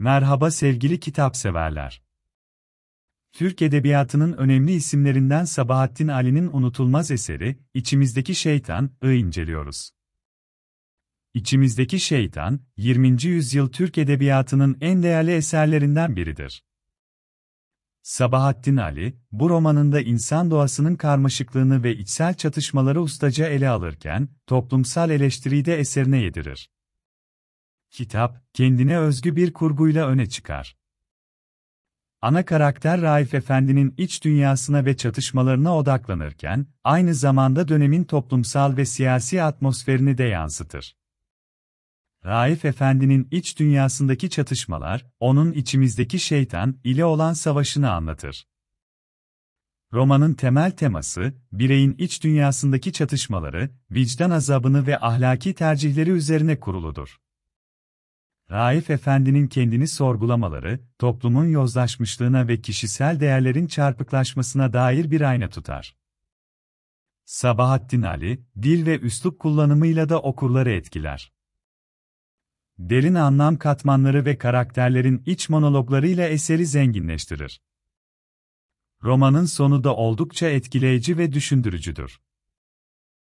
Merhaba sevgili kitap severler. Türk edebiyatının önemli isimlerinden Sabahattin Ali'nin unutulmaz eseri İçimizdeki Şeytan'ı inceliyoruz. İçimizdeki Şeytan, 20. yüzyıl Türk edebiyatının en değerli eserlerinden biridir. Sabahattin Ali, bu romanında insan doğasının karmaşıklığını ve içsel çatışmaları ustaca ele alırken, toplumsal eleştiriyi de eserine yedirir. Kitap, kendine özgü bir kurguyla öne çıkar. Ana karakter Raif Efendi'nin iç dünyasına ve çatışmalarına odaklanırken, aynı zamanda dönemin toplumsal ve siyasi atmosferini de yansıtır. Raif Efendi'nin iç dünyasındaki çatışmalar, onun içimizdeki şeytan ile olan savaşını anlatır. Romanın temel teması, bireyin iç dünyasındaki çatışmaları, vicdan azabını ve ahlaki tercihleri üzerine kuruludur. Raif Efendi'nin kendini sorgulamaları, toplumun yozlaşmışlığına ve kişisel değerlerin çarpıklaşmasına dair bir ayna tutar. Sabahattin Ali, dil ve üslup kullanımıyla da okurları etkiler. Derin anlam katmanları ve karakterlerin iç monologlarıyla eseri zenginleştirir. Romanın sonu da oldukça etkileyici ve düşündürücüdür.